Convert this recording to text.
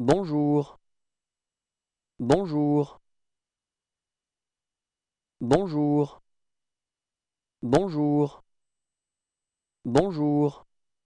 Bonjour. Bonjour. Bonjour. Bonjour. Bonjour.